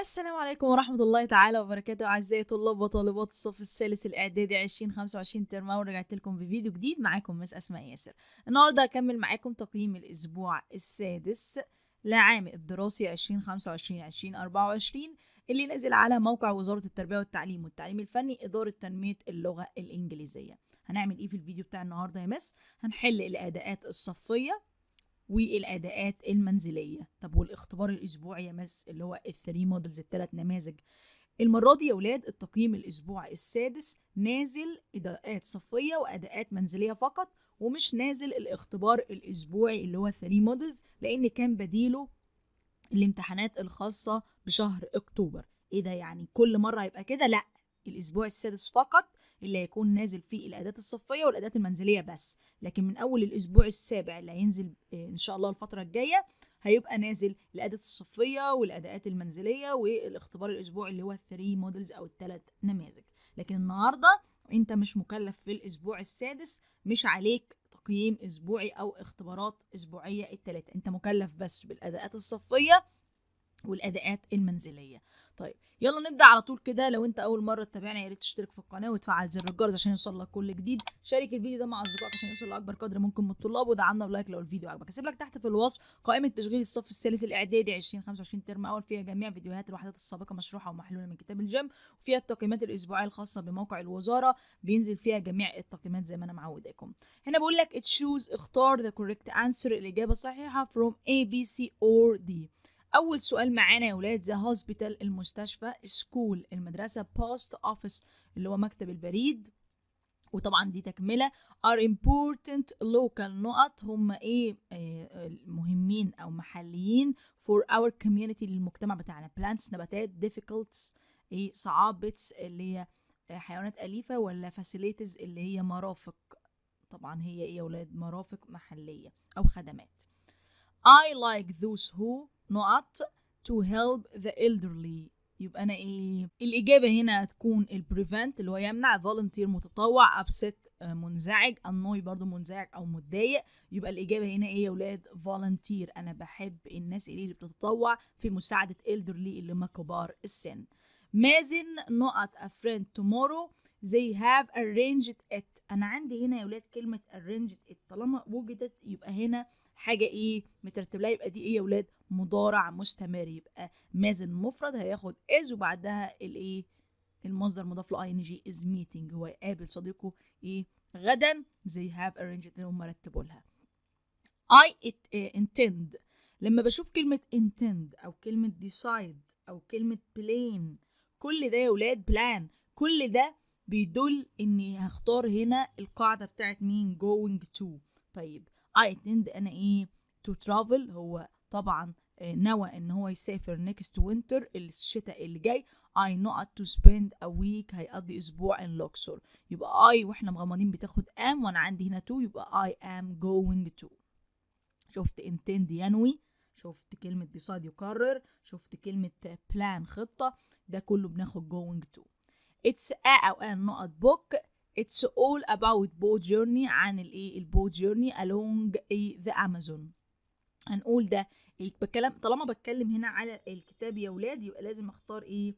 السلام عليكم ورحمة الله تعالى وبركاته أعزائي طلاب وطالبات الصف الثالث الإعدادي 2025 ترم ورجعت لكم بفيديو جديد معاكم مس أسماء ياسر النهاردة هكمل معاكم تقييم الأسبوع السادس لعام الدراسي 2025-2024 اللي نزل على موقع وزارة التربية والتعليم والتعليم الفني إدارة تنمية اللغة الإنجليزية هنعمل إيه في الفيديو بتاع النهاردة يا مس هنحل الأداءات الصفية والاداءات المنزليه طب والاختبار الاسبوعي يا مس اللي هو الثري مودلز الثلاث نماذج المرة دي يا ولاد التقييم الأسبوع السادس نازل إداءات صفية وأداءات منزلية فقط ومش نازل الاختبار الأسبوعي اللي هو 3 مودلز لأن كان بديله الامتحانات الخاصة بشهر أكتوبر إيه ده يعني كل مرة هيبقى كده لأ الأسبوع السادس فقط اللي هيكون نازل فيه الأداة الصفية والأداة المنزلية بس لكن من أول الأسبوع السابع اللي هينزل آه، إن شاء الله الفترة الجاية هيبقى نازل الأداة الصفية والأداءات المنزلية والاختبار الأسبوعي اللي هو 3 مودلز أو الثلاث نماذج لكن النهاردة أنت مش مكلف في الأسبوع السادس مش عليك تقييم أسبوعي أو اختبارات أسبوعية الثلاثة أنت مكلف بس بالأداءات الصفية والاداءات المنزليه طيب يلا نبدا على طول كده لو انت اول مره تتابعنا يا ريت تشترك في القناه وتفعل زر الجرس عشان يوصل لك كل جديد شارك الفيديو ده مع اصدقائك عشان يوصل لاكبر قدر ممكن من الطلاب ودعمنا بلايك لو الفيديو عجبك هسيب لك تحت في الوصف قائمه تشغيل الصف الثالث الاعدادي 2025 ترم اول فيها جميع فيديوهات الوحدات السابقه مشروحه ومحلوله من كتاب الجيم وفيها التقييمات الاسبوعيه الخاصه بموقع الوزاره بينزل فيها جميع التقييمات زي ما انا معوداكم هنا بقول لك تشوز اختار ذا كوريكت انسر الاجابه الصحيحه فروم اي بي سي اور دي اول سؤال معانا يا ولاد ذا هوسبيتال المستشفى سكول المدرسه بوست اوفيس اللي هو مكتب البريد وطبعا دي تكمله are important local نقط هم ايه آه، مهمين او محليين for our community للمجتمع بتاعنا plants نباتات difficult ايه صعاب اللي هي آه، حيوانات اليفه ولا facilities اللي هي مرافق طبعا هي ايه يا ولاد مرافق محليه او خدمات I like those who نقط to help the elderly يبقى انا ايه الاجابه هنا هتكون البريفنت اللي هو يمنع فولنتير متطوع ابست آه، منزعج انوي برضو منزعج او متضايق يبقى الاجابه هنا ايه يا ولاد فولنتير انا بحب الناس اللي بتتطوع في مساعده elderly اللي هم كبار السن مازن نقط a friend tomorrow they have arranged it انا عندي هنا يا ولاد كلمه arranged it طالما وجدت يبقى هنا حاجه ايه مترتب لها يبقى دي ايه يا ولاد مضارع مستمر يبقى مازن مفرد هياخد از وبعدها الايه المصدر مضاف لاي ان جي از ميتنج هو يقابل صديقه ايه غدا they have arranged it هم رتبوا لها I it, uh, intend لما بشوف كلمة intend أو كلمة decide أو كلمة plane كل ده يا ولاد بلان كل ده بيدل اني هختار هنا القاعده بتاعت مين going to طيب I intend انا ايه to travel هو طبعا آه، نوى ان هو يسافر next winter الشتاء اللي جاي I not to spend a week هيقضي اسبوع ان لوكسور يبقى I واحنا مغمضين بتاخد ام وانا عندي هنا تو يبقى I am going to شفت انتند ينوي شفت كلمة decide يقرر شفت كلمة بلان خطة ده كله بناخد going to it's a أو an not book it's all about boat journey عن الايه البوت journey along إيه، the Amazon هنقول ده بتكلم طالما بتكلم هنا على الكتاب يا ولاد يبقى لازم اختار ايه,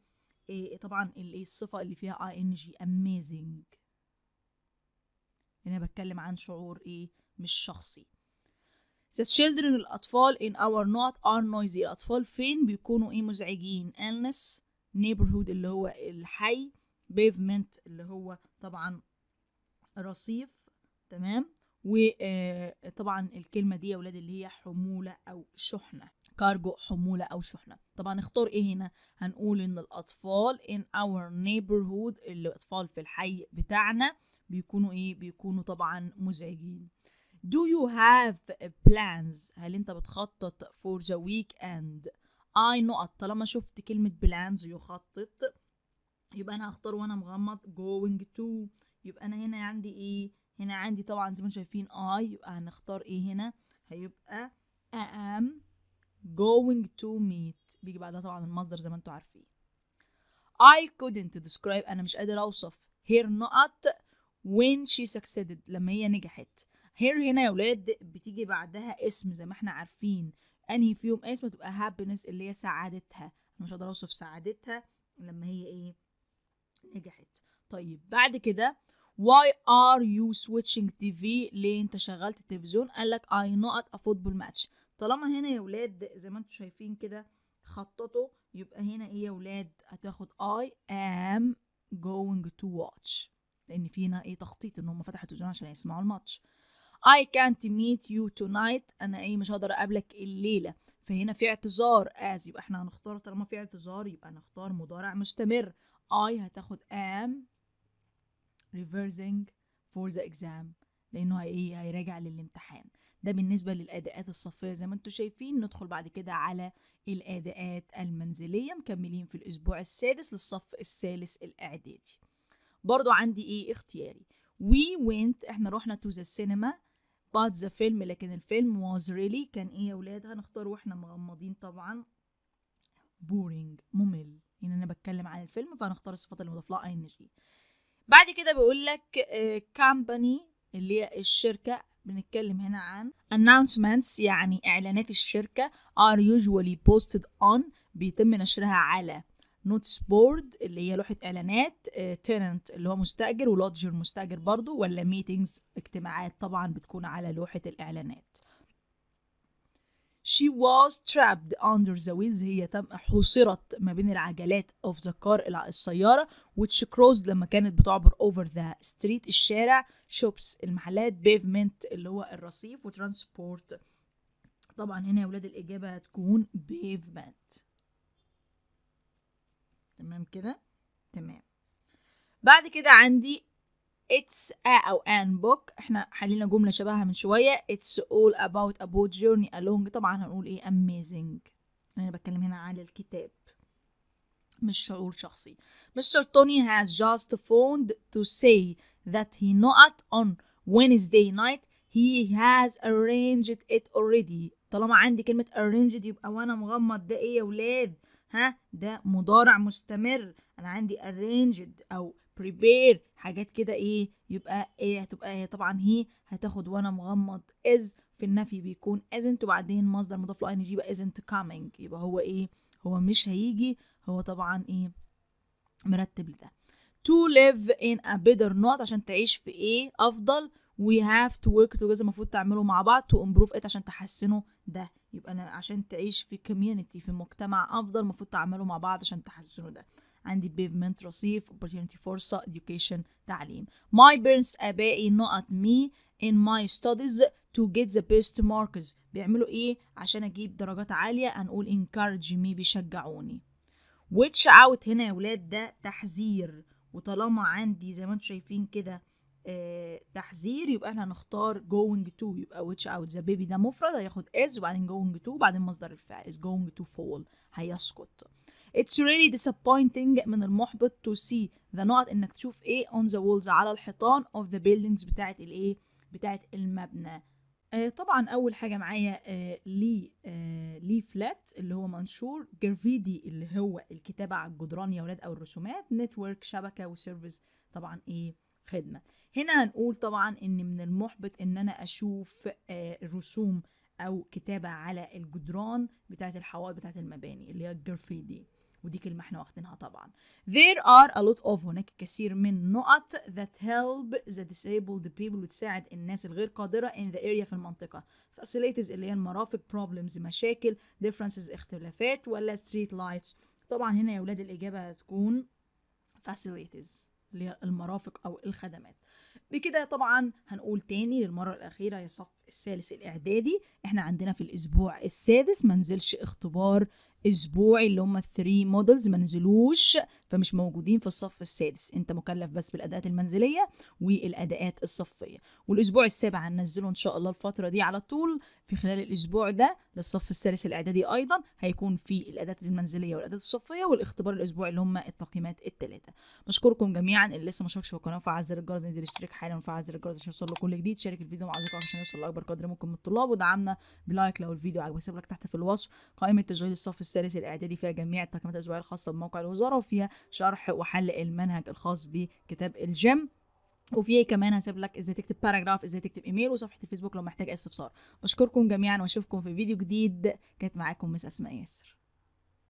إيه طبعا الايه الصفه اللي فيها اي ان جي اميزنج هنا بتكلم عن شعور ايه مش شخصي The children الأطفال in our not are noisy الأطفال فين بيكونوا إيه مزعجين illness neighborhood اللي هو الحي pavement اللي هو طبعا رصيف تمام وطبعا آه، الكلمة دي يا ولاد اللي هي حمولة أو شحنة كارجو حمولة أو شحنة طبعا اختار ايه هنا هنقول ان الأطفال in our neighborhood الأطفال في الحي بتاعنا بيكونوا ايه بيكونوا طبعا مزعجين Do you have plans هل انت بتخطط for the weekend I نقط طالما شفت كلمة plans يخطط يبقى انا هختار وانا مغمض going to يبقى انا هنا عندي ايه هنا عندي طبعا زي ما انتم شايفين I يبقى هنختار ايه هنا هيبقى am going to meet بيجي بعدها طبعا المصدر زي ما انتم عارفين I couldn't describe أنا مش قادر أوصف her نقط when she succeeded لما هي نجحت هير هنا يا ولاد بتيجي بعدها اسم زي ما احنا عارفين انهي فيهم اسم تبقى هابينس اللي هي سعادتها انا مش هقدر اوصف سعادتها لما هي ايه نجحت طيب بعد كده why are you switching TV ليه انت شغلت التلفزيون قال لك I not a football match طالما هنا يا ولاد زي ما انتم شايفين كده خططوا يبقى هنا ايه يا ولاد هتاخد I am going to watch لان في هنا ايه تخطيط ان هم فتحوا التلفزيون عشان يسمعوا الماتش I can't meet you tonight أنا إيه مش هقدر أقابلك الليلة فهنا في اعتذار as يبقى إحنا هنختار طالما في اعتذار يبقى نختار مضارع مستمر I هتاخد am reversing for the exam لأنه إيه هيراجع للامتحان ده بالنسبة للأداءات الصفية زي ما انتم شايفين ندخل بعد كده على الأداءات المنزلية مكملين في الأسبوع السادس للصف الثالث الإعدادي برضو عندي إيه اختياري we went احنا رحنا to the cinema بعد ذا فيلم لكن الفيلم واز ريلي كان ايه يا ولاد هنختار واحنا مغمضين طبعا بورينج ممل يعني انا بتكلم عن الفيلم فهنختار الصفات اللي مضاف لها اي ان جي بعد كده بيقول لك كامباني آه، اللي هي الشركه بنتكلم هنا عن announcements يعني اعلانات الشركه are usually posted on بيتم نشرها على نوتس بورد اللي هي لوحه اعلانات تيننت آه، اللي هو مستاجر ولودجر مستاجر برضو ولا ميتينجز اجتماعات طبعا بتكون على لوحه الاعلانات She was trapped under the wheels هي تم حصرت ما بين العجلات of the car السيارة which crossed لما كانت بتعبر over the street الشارع shops المحلات pavement اللي هو الرصيف وترانسبورت طبعا هنا يا ولاد الإجابة هتكون pavement تمام كده تمام بعد كده عندي it's a او an book احنا حلينا جملة شبهها من شوية it's all about a boat journey along طبعا هنقول ايه amazing انا بتكلم هنا على الكتاب مش شعور شخصي Mr. Tony has just phoned to say that he not on Wednesday night he has arranged it already طالما عندي كلمة arranged يبقى وانا مغمض ده ايه يا ولاد ها ده مضارع مستمر انا عندي arranged او prepare حاجات كده ايه يبقى ايه هتبقى ايه طبعا هي هتاخد وانا مغمض از في النفي بيكون isn't وبعدين مصدر مضاف له ing يبقى isn't coming يبقى هو ايه هو مش هيجي هو طبعا ايه مرتب لده to live in a better not عشان تعيش في ايه افضل we have to work together المفروض تعملوا مع بعض to improve it عشان تحسنوا ده يبقى أنا عشان تعيش في كوميونتي في مجتمع أفضل المفروض تعملوا مع بعض عشان تحسنوا ده عندي بيفمنت رصيف opportunity فرصة education تعليم my parents آبائي نقط مي me in my studies to get the best marks بيعملوا إيه عشان أجيب درجات عالية هنقول encourage me بيشجعوني ويتش out هنا يا ولاد ده تحذير وطالما عندي زي ما انتم شايفين كده آه، تحذير يبقى احنا هنختار going to يبقى which out the baby ده مفرد هياخد is وبعدين going to وبعدين مصدر الفعل is going to fall هيسقط it's really disappointing من المحبط to see the not انك تشوف ايه on the walls على الحيطان of the buildings بتاعت الايه بتاعت المبنى آه طبعا اول حاجه معايا آه لي آه لي فلات اللي هو منشور جرفيدي اللي هو الكتابه على الجدران يا ولاد او الرسومات نتورك شبكه وسيرفيس طبعا ايه خدمة هنا هنقول طبعا ان من المحبط ان انا اشوف آه، رسوم او كتابة على الجدران بتاعة الحوائط بتاعة المباني اللي هي الجرافيدي ودي كلمة احنا واخدينها طبعا there are a lot of هناك كثير من نقط that help the disabled people وتساعد الناس الغير قادرة in the area في المنطقة facilities اللي هي المرافق problems مشاكل differences اختلافات ولا street lights طبعا هنا يا ولاد الإجابة هتكون facilities اللي هي المرافق أو الخدمات بكده طبعا هنقول تاني للمرة الأخيرة يا صف الثالث الإعدادي إحنا عندنا في الأسبوع السادس منزلش اختبار اسبوعي اللي هم الثري مودلز ما نزلوش فمش موجودين في الصف السادس انت مكلف بس بالاداءات المنزليه والاداءات الصفيه والاسبوع السابع هننزله ان شاء الله الفتره دي على طول في خلال الاسبوع ده للصف الثالث الاعدادي ايضا هيكون في الاداءات المنزليه والاداءات الصفيه والاختبار الاسبوعي اللي هم التقييمات الثلاثه بشكركم جميعا اللي لسه ما شاركش في القناه فعل زر الجرس انزل اشترك حالا وفعل زر الجرس عشان يوصل كل جديد شارك الفيديو مع اصدقائك عشان يوصل لاكبر قدر ممكن من الطلاب ودعمنا بلايك لو الفيديو عجبك سيب لك تحت في الوصف قائمه تشغيل الصف الثالث الإعدادي فيها جميع التقييمات الأسبوعية الخاصة بموقع الوزارة وفيها شرح وحل المنهج الخاص بكتاب الجيم وفي كمان هسيب لك ازاي تكتب باراجراف ازاي تكتب ايميل وصفحه الفيسبوك لو محتاج استفسار بشكركم جميعا واشوفكم في فيديو جديد كانت معاكم مس اسماء ياسر